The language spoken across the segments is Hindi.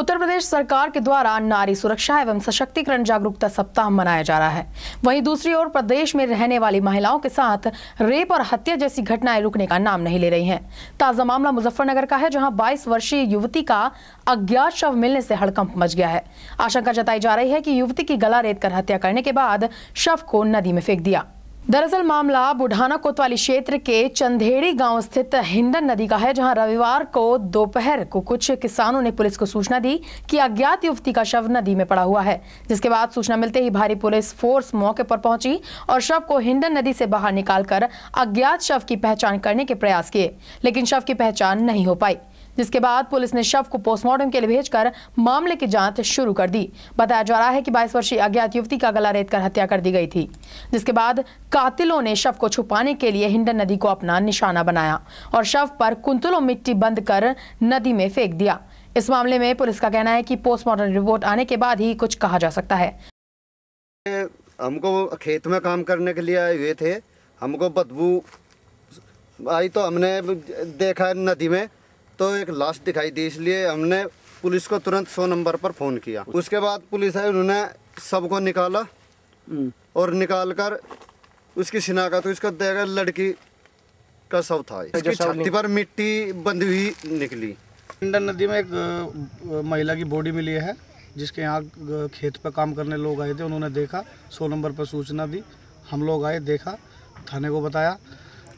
उत्तर प्रदेश सरकार के द्वारा नारी सुरक्षा एवं सशक्तिकरण जागरूकता सप्ताह मनाया जा रहा है वहीं दूसरी ओर प्रदेश में रहने वाली महिलाओं के साथ रेप और हत्या जैसी घटनाएं रुकने का नाम नहीं ले रही हैं ताज़ा मामला मुजफ्फरनगर का है जहां 22 वर्षीय युवती का अज्ञात शव मिलने से हड़कंप मच गया है आशंका जताई जा रही है की युवती की गला रेत कर हत्या करने के बाद शव को नदी में फेंक दिया दरअसल मामला बुढ़ाना कोतवाली क्षेत्र के चंदेड़ी गांव स्थित हिंडन नदी का है जहां रविवार को दोपहर को कुछ किसानों ने पुलिस को सूचना दी कि अज्ञात युवती का शव नदी में पड़ा हुआ है जिसके बाद सूचना मिलते ही भारी पुलिस फोर्स मौके पर पहुंची और शव को हिंडन नदी से बाहर निकालकर अज्ञात शव की पहचान करने के प्रयास किए लेकिन शव की पहचान नहीं हो पाई जिसके बाद पुलिस ने शव को पोस्टमार्टम के लिए भेजकर मामले की जांच शुरू कर दी बताया जा रहा है कि 22 वर्षीय अज्ञात युवती का गला रेत कर हत्या कर दी गई थी जिसके बाद कातिलों ने शव को छुपाने के लिए हिंडन नदी को अपना निशाना बनाया और शव पर कुंतलों मिट्टी बंद कर नदी में फेंक दिया इस मामले में पुलिस का कहना है कि पोस्टमार्टम रिपोर्ट आने के बाद ही कुछ कहा जा सकता है हमको खेत में काम करने के लिए आए हुए थे हमको बदबू आई तो हमने देखा नदी में तो एक लाश दिखाई दी इसलिए हमने पुलिस को तुरंत सौ नंबर पर फ़ोन किया उसके बाद पुलिस आई उन्होंने सबको निकाला हम्म। और निकाल कर उसकी शिनाखत उसको देगा लड़की का शव था छाती पर मिट्टी बंधी हुई निकली इंडन नदी में एक महिला की बॉडी मिली है जिसके यहाँ खेत पर काम करने लोग आए थे उन्होंने देखा सौ नंबर पर सूचना दी हम लोग आए देखा थाने को बताया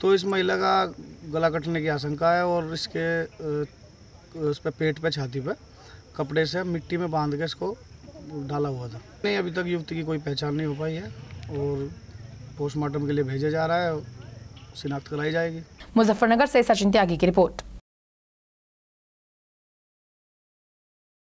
तो इस महिला का गला कटने की आशंका है और इसके उस पर पे पेट पे छाती पे कपड़े से मिट्टी में बांध के इसको डाला हुआ था नहीं अभी तक युवती की कोई पहचान नहीं हो पाई है और पोस्टमार्टम के लिए भेजा जा रहा है शिनाख्त कराई जाएगी मुजफ्फरनगर से सचिन त्यागी की रिपोर्ट